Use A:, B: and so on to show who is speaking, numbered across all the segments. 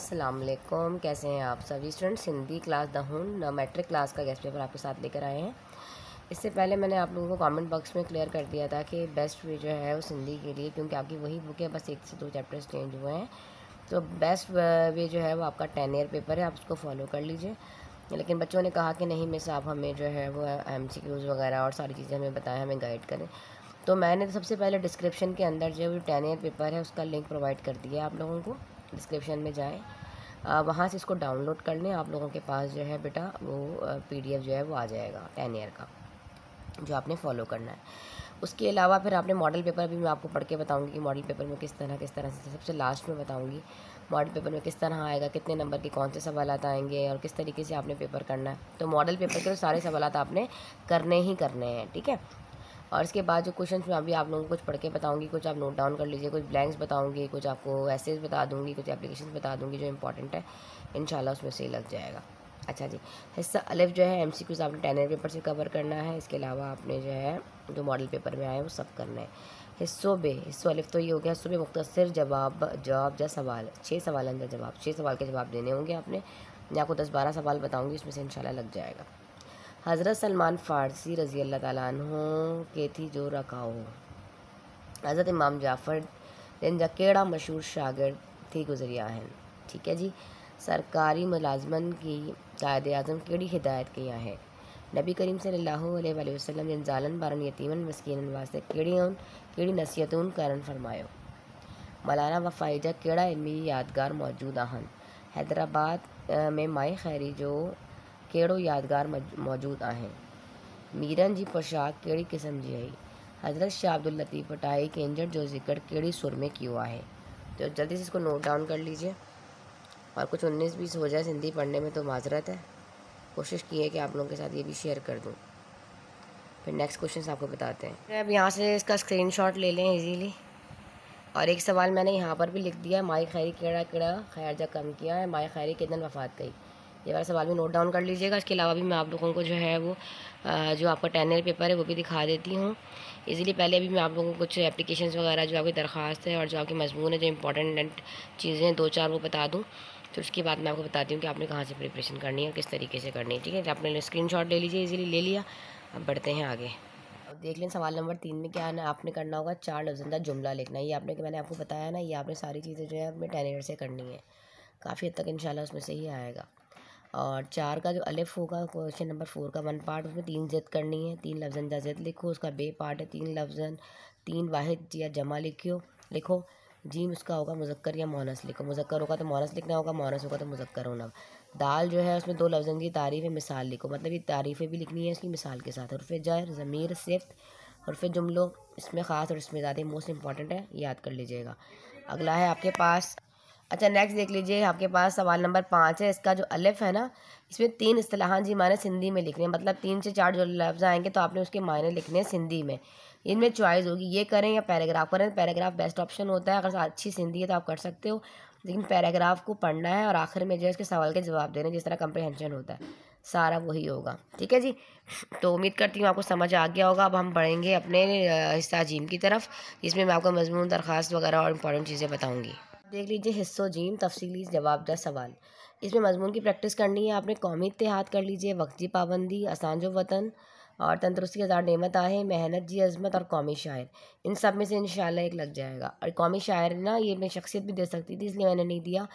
A: अस्सलाम वालेकुम कैसे हैं आप सभी स्टूडेंट्स हिंदी क्लास दहून मैट्रिक क्लास का गेस्ट पेपर आपके साथ लेकर आए हैं इससे पहले मैंने आप लोगों को कमेंट बॉक्स में क्लियर कर दिया था कि बेस्ट वे जो है वो हिंदी के लिए क्योंकि आपकी वही बुक है बस एक से दो चैप्टर्स चेंज हुए हैं तो बेस्ट वे जो है वो आपका टेन ईयर पेपर है आप उसको फॉलो कर लीजिए लेकिन बच्चों ने कहा कि नहीं मिस आप हमें जो है वो एम सी क्यूज़ वगैरह और सारी चीज़ें हमें बताएं हमें गाइड करें तो मैंने सबसे पहले डिस्क्रिप्शन के अंदर जो टेन ईयर पेपर है उसका लिंक प्रोवाइड कर दिया आप लोगों को डिस्क्रिप्शन में जाएँ वहाँ से इसको डाउनलोड कर लें आप लोगों के पास जो है बेटा वो पीडीएफ जो है वो आ जाएगा टेन ईयर का जो आपने फॉलो करना है उसके अलावा फिर आपने मॉडल पेपर भी मैं आपको पढ़ के बताऊँगी कि मॉडल पेपर में किस तरह किस तरह से सबसे लास्ट में बताऊँगी मॉडल पेपर में किस तरह आएगा कितने नंबर के कौन से सवाल आएंगे और किस तरीके से आपने पेपर करना है तो मॉडल पेपर के तो सारे सवाल आपने करने ही करने हैं ठीक है और इसके बाद जो क्वेश्चन मैं अभी आप लोगों को कुछ पढ़ के बताऊँगी कुछ आप नोट डाउन कर लीजिए कुछ ब्लैंक्स बताऊँगी कुछ आपको ऐसेज बता दूँगी कुछ एप्लीकेशन बता दूँगी जो इंपॉर्टेंट है इन उसमें से लग जाएगा अच्छा जी हिस्सा अलिफ जो है एम सी क्यूज़ आपने टेनर पेपर से कवर करना है इसके अलावा आपने जो है जो मॉडल पेपर में आए वो सब करना है हिस्सों बे हिस्सों अलिफ तो ये हो गया हिस्सों में मुख्तर जवाब जवाब या सवाल छः सवाल का जवाब छः सवाल के जवाब देने होंगे आपने मैं आपको दस बारह सवाल बताऊँगी इसमें से इन लग जाएगा हज़रत सलमान फ़ारसी रज़ी अल्लाह तु के थी जो हो हज़रत इमाम जाफ़र जिन जा मशहूर शागिर्द थी गुज़रिया है ठीक है जी सरकारी मुलाजमन की कायद अज़म कड़ी हिदायत कई है नबी करीम सलाहु वसलम जिन जालन बारन यतीमन मस्किन वास्ते कहिड़ियुनि कहिड़ी नसीहतुनि करणु फ़रमायो मौलाना वफ़ाई जा कहिड़ा इल्मी यादगार मौजूद आहिनि हैदराबाद में माए ख़ैरी जो कड़ो यादगार मौजूद आहिनि मीरन जी पोशाक कड़ी क़िस्म जी हुई हज़रत शाह अब्दुल लतीफ़ के कंजड़ जो ज़िक्र कड़ी सुर में किया है तो जल्दी से इसको नोट डाउन कर लीजिए और कुछ उन्नीस बीस हो जाए हिंदी पढ़ने में तो माजरत है कोशिश की है कि आप लोगों के साथ ये भी शेयर कर दूँ फिर नेक्स्ट क्वेश्चन आपको बताते हैं अब यहाँ से इसका स्क्रीन शॉट ले लें ईजीली और एक सवाल मैंने यहाँ पर भी लिख दिया है माई खैरी केड़ा केड़ा खैर जा कम किया है माई खैरी कितना वफ़ात गई ये वाला सवाल भी नोट डाउन कर लीजिएगा इसके अलावा भी मैं आप लोगों को जो है वो जो आपका टेनर पेपर है वो भी दिखा देती हूँ इजीली पहले अभी मैं आप लोगों को कुछ एप्लीकेशन वगैरह जो आपकी दरख्वास्त है और जो आपके मजमून है जो इंपॉर्टेंट चीज़ें हैं दो चार वो बता दूँ फिर उसके बाद मैं आपको बताती हूँ कि आपने कहाँ से प्रिपरेशन करनी है और किस तरीके से करनी है ठीक है तो आपने स्क्रीन शॉट ले लीजिए इजीली ले लिया अब बढ़ते हैं आगे अब देख लें सवाल नंबर तीन में क्या है आपने करना होगा चार लफ्जंदा जुमला लिखना ये आपने मैंने आपको बताया ना ये आपने सारी चीज़ें जो है अपने टेनर से करनी है काफ़ी हद तक इन उसमें से ही आएगा और चार का जो अलिफ होगा क्वेश्चन नंबर फोर का वन पार्ट उसमें तीन जद करनी है तीन लफ्जन जा जद लिखो उसका बे पार्ट है तीन लफ्जन तीन वाहिद या जमा लिखियो लिखो जीम उसका होगा मुजक्कर या मोनस लिखो मुजक्कर होगा तो मोनस लिखना होगा मोनस होगा तो मुजक्कर होना दाल जो है उसमें दो लफ्जन की तारीफ़ मिसाल लिखो मतलब ये तारीफ़ें भी लिखनी है इसकी मिसाल के साथ और फिर जहर ज़मीर सिफ्त और फिर जुमलो इसमें ख़ास और इसमें ज़्यादा मोस्ट इंपॉर्टेंट है याद कर लीजिएगा अगला है आपके पास अच्छा नेक्स्ट देख लीजिए आपके पास सवाल नंबर पाँच है इसका जो अलिफ है ना इसमें तीन असलाहान जी मायने सिंधी में लिखने हैं मतलब तीन से चार जो लफ्ज़ आएंगे तो आपने उसके मायने लिखने हैं सिंधी में इनमें चॉइस होगी ये करें या पैराग्राफ करें पैराग्राफ बेस्ट ऑप्शन होता है अगर अच्छी सिंधी है तो आप कर सकते हो लेकिन पैराग्राफ को पढ़ना है और आखिर में जो है उसके सवाल के जवाब देने जिस तरह कंप्रहेंशन होता है सारा वही होगा ठीक है जी तो उम्मीद करती हूँ आपको समझ आ गया होगा अब हम बढ़ेंगे अपने हिस्सा जीम की तरफ जिसमें मैं आपको मजमून दरख्वास्त वगैरह और इंपॉर्टेंट चीज़ें बताऊँगी देख लीजिए हिस्सों जीम तफसीली जवाब सवाल इसमें मजमून की प्रैक्टिस करनी है आपने कौमी इतिहाद कर लीजिए वक्त जी पाबंदी असांजो वतन और तंदरुस्ती हज़ार नमत आए मेहनत जी अजमत और कौमी शायर इन सब में से इन एक लग जाएगा और कौमी शायर ना ये मैं शख्सियत भी दे सकती थी इसलिए मैंने नहीं दिया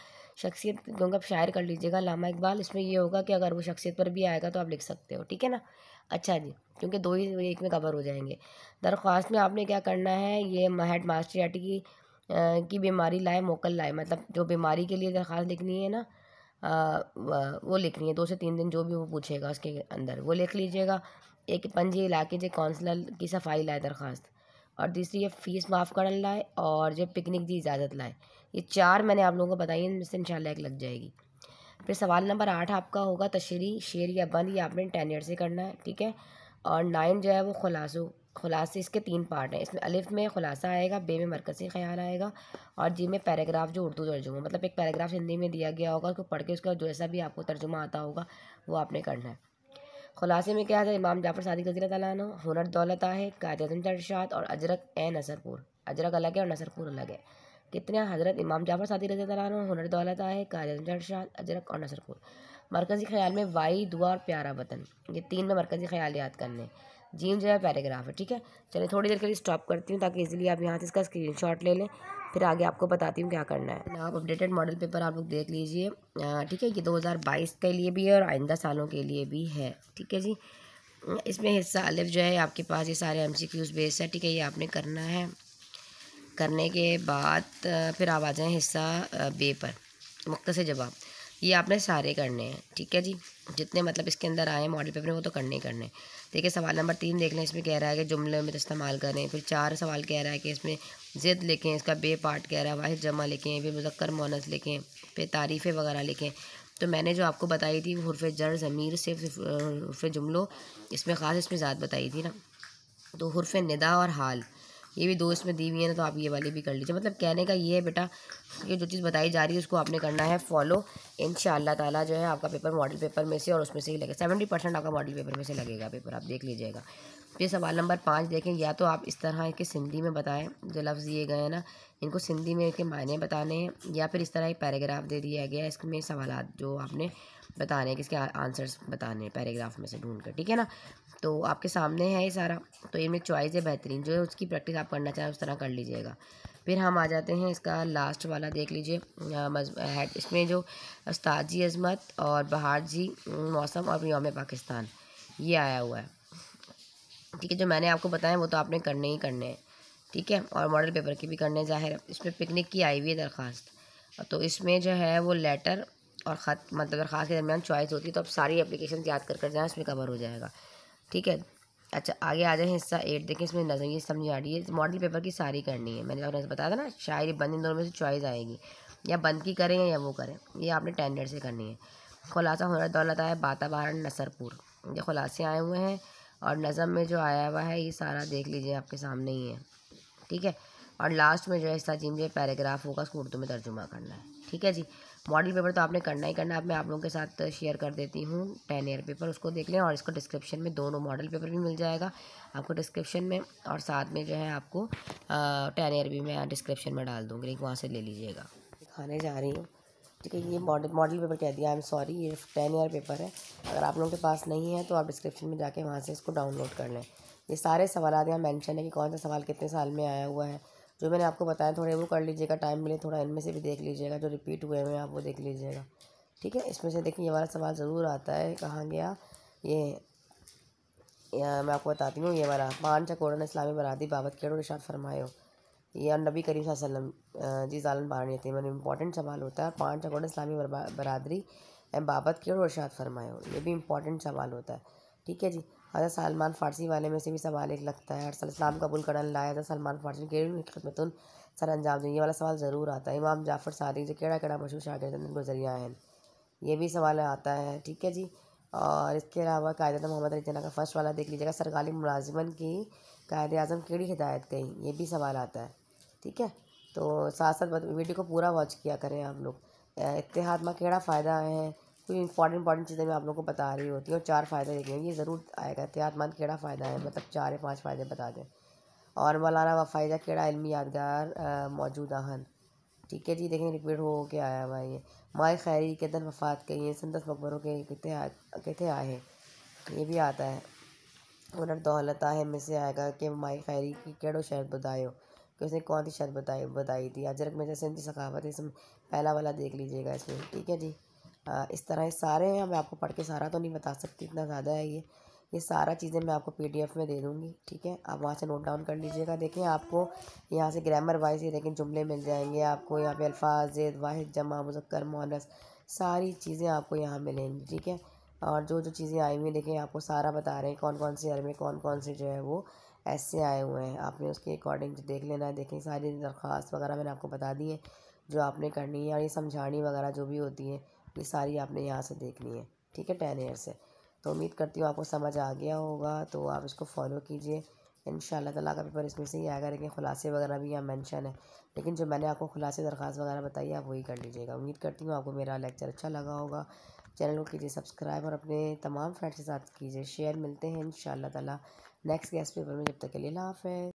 A: शख्सियत क्योंकि आप शायर कर लीजिएगा लामा इकबाल इसमें ये होगा कि अगर वो शख्सियत पर भी आएगा तो आप लिख सकते हो ठीक है ना अच्छा जी क्योंकि दो ही एक में कवर हो जाएंगे दरख्वास्त में आपने क्या करना है ये हेड मास्टर की की बीमारी लाए मोकल लाए मतलब जो बीमारी के लिए दरख्वास्त लिखनी है ना वो लिखनी है दो से तीन दिन जो भी वो पूछेगा उसके अंदर वो लिख लीजिएगा एक पंजी इलाके जे काउंसलर की सफाई लाए दरख्वास्त और तीसरी ये फ़ीस माफ़ करन लाए और जो पिकनिक की इजाज़त लाए ये चार मैंने आप लोगों को बताई है इनमें से एक लग जाएगी फिर सवाल नंबर आठ आपका होगा तशरी शेर या बंद ये आपने टेन ईयर से करना है ठीक है और नाइन जो है वो खुलासों खुलासे इसके तीन पार्ट हैं इसमें अलिफ में खुलासा आएगा बे में मरकज़ी ख्याल आएगा और जी में पैराग्राफ जो उर्दू तर्जुमा मतलब एक पैराग्राफ हिंदी में दिया गया होगा उसको पढ़ के उसका जो ऐसा भी आपको तर्जुमा आता होगा वो आपने करना है खुलासे में क्या है इमाम जाफ़र सादिक रजी तैन हुनर दौलत है कायद अजम चरशात और अजरक ए नसरपुर अजरक अलग है और नसरपुर अलग है कितने हज़रत इमाम जाफ़र सादिक रजी तैन हुनर दौलत है कायद अजम चरशात अजरक और नसरपुर मरकज़ी ख्याल में वाई दुआ और प्यारा वतन ये तीन में मरकज़ी ख्याल याद करने हैं जीन जो है पैराग्राफ है ठीक है चलिए थोड़ी देर के लिए स्टॉप करती हूँ ताकि इजीली आप यहाँ से इसका स्क्रीनशॉट ले लें फिर आगे आपको बताती हूँ क्या करना है आप अपडेटेड मॉडल पेपर आप लोग देख लीजिए ठीक है ये 2022 के लिए भी है और आइंदा सालों के लिए भी है ठीक है जी इसमें हिस्सा अलिफ जो है आपके पास ये सारे एम सी क्यूज़ बेस है ठीक है ये आपने करना है करने के बाद फिर आप आ जाएँ हिस्सा बे पर मुख्त जवाब ये आपने सारे करने हैं ठीक है जी जितने मतलब इसके अंदर आए मॉडल पेपर में वो तो करने ही करने देखिए सवाल नंबर तीन देख लें इसमें कह रहा है कि जुमले में इस्तेमाल करें फिर चार सवाल कह रहा है कि इसमें ज़िद लिखें इसका बे पार्ट कह रहा है वाहिद जमा लिखें फिर मुजक्कर मोनस लिखें फिर तारीफ़ें वगैरह लिखें तो मैंने जो आपको बताई थी हरफ जर ज़मीर से हरफ जुमलो इसमें ख़ास इसमें ज़्यादा बताई थी ना तो हरफ निदा और हाल ये भी दो इसमें दी हुई है ना तो आप ये वाली भी कर लीजिए मतलब कहने का ये है बेटा कि जो चीज़ बताई जा रही है उसको आपने करना है फॉलो इन ताला जो है आपका पेपर मॉडल पेपर में से और उसमें से ही लगेगा सेवेंटी परसेंट आपका मॉडल पेपर में से लगेगा पेपर आप देख लीजिएगा फिर सवाल नंबर पाँच देखें या तो आप इस तरह के सिंधी में बताएं जो लफ्ज़ दिए गए हैं ना इनको सिंधी में के मायने बताने हैं या फिर इस तरह एक पैराग्राफ दे दिया गया है इसमें सवाल जो आपने बताने हैं किसके आंसर्स बताने हैं पैराग्राफ में से ढूंढ कर ठीक है ना तो आपके सामने है ये सारा तो इनमें चॉइस है बेहतरीन जो है उसकी प्रैक्टिस आप करना चाहें उस तरह कर लीजिएगा फिर हम आ जाते हैं इसका लास्ट वाला देख लीजिए इसमें जो उस्ताद जी अजमत और बहार जी मौसम और योम पाकिस्तान ये आया हुआ है ठीक है जो मैंने आपको बताया वो तो आपने करने ही करने हैं ठीक है और मॉडल पेपर के भी करने जाहिर इसमें पिकनिक की आई हुई है दरख्वास्त तो इसमें जो है वो लेटर और ख़त मतलब दरख्वास्त के दरमियान चॉइस होती है तो आप सारी एप्लीकेशन याद कर कर जाएँ उसमें कवर हो जाएगा ठीक है अच्छा आगे आ जाए हिस्सा एट देखें इसमें नजर ये समझ आ रही है मॉडल पेपर की सारी करनी है मैंने आपने बताया था ना शायरी बंद इन दोनों में से चॉइस आएगी या बंद की करें या वो करें ये आपने टेंडर से करनी है खुलासा होना दौलत आया बाताबारण नसरपुर ये खुलासे आए हुए हैं और नज़म में जो आया हुआ है ये सारा देख लीजिए आपके सामने ही है ठीक है और लास्ट में जो है तजीम जो पैराग्राफ होगा उसको उर्दू में तर्जुमा करना है ठीक है जी मॉडल पेपर तो आपने करना ही करना है मैं आप लोगों के साथ शेयर कर देती हूँ टेन ईयर पेपर उसको देख लें और इसको डिस्क्रिप्शन में दोनों मॉडल पेपर भी मिल जाएगा आपको डिस्क्रिप्शन में और साथ में जो है आपको टेन ईयर भी मैं डिस्क्रिप्शन में डाल दूँगी लिंक वहाँ से ले लीजिएगा खाने जा रही हूँ ठीक है ये मॉडल मॉडल पेपर कह दिया आई एम सॉरी ये टेन ईयर पेपर है अगर आप लोगों के पास नहीं है तो आप डिस्क्रिप्शन में जाके वहाँ से इसको डाउनलोड कर लें ये सारे सवाल यहाँ मैंशन है कि कौन सा सवाल कितने साल में आया हुआ है जो मैंने आपको बताया थोड़े वो कर लीजिएगा टाइम मिले थोड़ा इनमें से भी देख लीजिएगा जो रिपीट हुए हैं आप वो देख लीजिएगा ठीक है इसमें से देखिए ये वाला सवाल ज़रूर आता है कहाँ गया ये मैं आपको बताती हूँ ये वाला पान ने इस्लामी बरादी बाबत केड़ो निशात हो या नबी करीम वसल्लम जी ज़ालन बारणी थी मैंने इंपॉर्टेंट सवाल होता है पाँच अकॉर्ड इस्लामी बरदरी बाबत की और इर्शाद फरमाए ये भी इंपॉर्टेंट सवाल होता है ठीक है जी हज़रत सलमान फ़ारसी वाले में से भी सवाल एक लगता है अरसल इस्लाम कबूल कर लाया हज़रत सलमान फ़ारसी के खिदमतुल सर अंजाम दें ये वाला सवाल ज़रूर आता है इमाम जाफ़र सादिक जो कड़ा कड़ा मशहूर शागिर्द गुजरिया हैं ये भी सवाल आता है ठीक है जी और इसके अलावा कायद मोहम्मद अली जना का फर्स्ट वाला देख लीजिएगा सरकारी मुलाजमन की कायद अजम कड़ी हिदायत गई ये भी सवाल आता है ठीक है तो साथ साथ वीडियो को पूरा वॉच किया करें आप लोग इतिहाद में कड़ा फ़ायदा है कोई इंपॉर्टेंट इंपॉर्टेंट चीज़ें मैं आप लोगों को बता रही होती हूँ और चार फ़ायदे देखेंगे ये ज़रूर आएगा मान केड़ा फ़ायदा है मतलब चार या पाँच फ़ायदे बता दें और मौलाना फ़ायदा केड़ा इलमी यादगार मौजूद आहन ठीक है जी देखें रिपीट हो के आया हुआ ये माए खैरी के दर वफात के ये संदस मकबरों के कितने कितने आए हैं ये भी आता है उन्हें दौलत आए में से आएगा कि माए खैरी की कड़ो शहर बुधायो कि उसने कौन सी शर्त बताई बताई थी अजरक में जैसे इनकी सखावत है इसमें पहला वाला देख लीजिएगा इसमें ठीक है जी आ, इस तरह सारे हैं मैं आपको पढ़ के सारा तो नहीं बता सकती इतना ज़्यादा है ये ये सारा चीज़ें मैं आपको पी में दे दूँगी ठीक है आप वहाँ से नोट डाउन कर लीजिएगा देखें आपको यहाँ से ग्रामर वाइज ये देखें जुमले मिल जाएंगे आपको यहाँ पे अल्फाज वाहिद जमा मुजक्कर मोनस सारी चीज़ें आपको यहाँ मिलेंगी ठीक है और जो जो चीज़ें आई हुई देखें आपको सारा बता रहे हैं कौन कौन से अरबे कौन कौन से जो है वो ऐसे आए हुए हैं आपने उसके अकॉर्डिंग देख लेना है देखें सारी दरख्वास्त वगैरह मैंने आपको बता दी है जो आपने करनी है और ये समझानी वगैरह जो भी होती है ये सारी आपने यहाँ से देखनी है ठीक है टेन ईयर से तो उम्मीद करती हूँ आपको समझ आ गया होगा तो आप इसको फॉलो कीजिए इन ताला का पेपर इसमें से ही आएगा लेकिन खुलासे वगैरह भी यहाँ मेंशन है लेकिन जो मैंने आपको खुलासे दरख्वास्त वगैरह बताई है आप वही कर लीजिएगा उम्मीद करती हूँ आपको मेरा लेक्चर अच्छा लगा होगा चैनल को कीजिए सब्सक्राइब और अपने तमाम फ्रेंड्स के साथ कीजिए शेयर मिलते हैं इन ताला नेक्स्ट गैस पेपर में जब तक के लिए लाफ है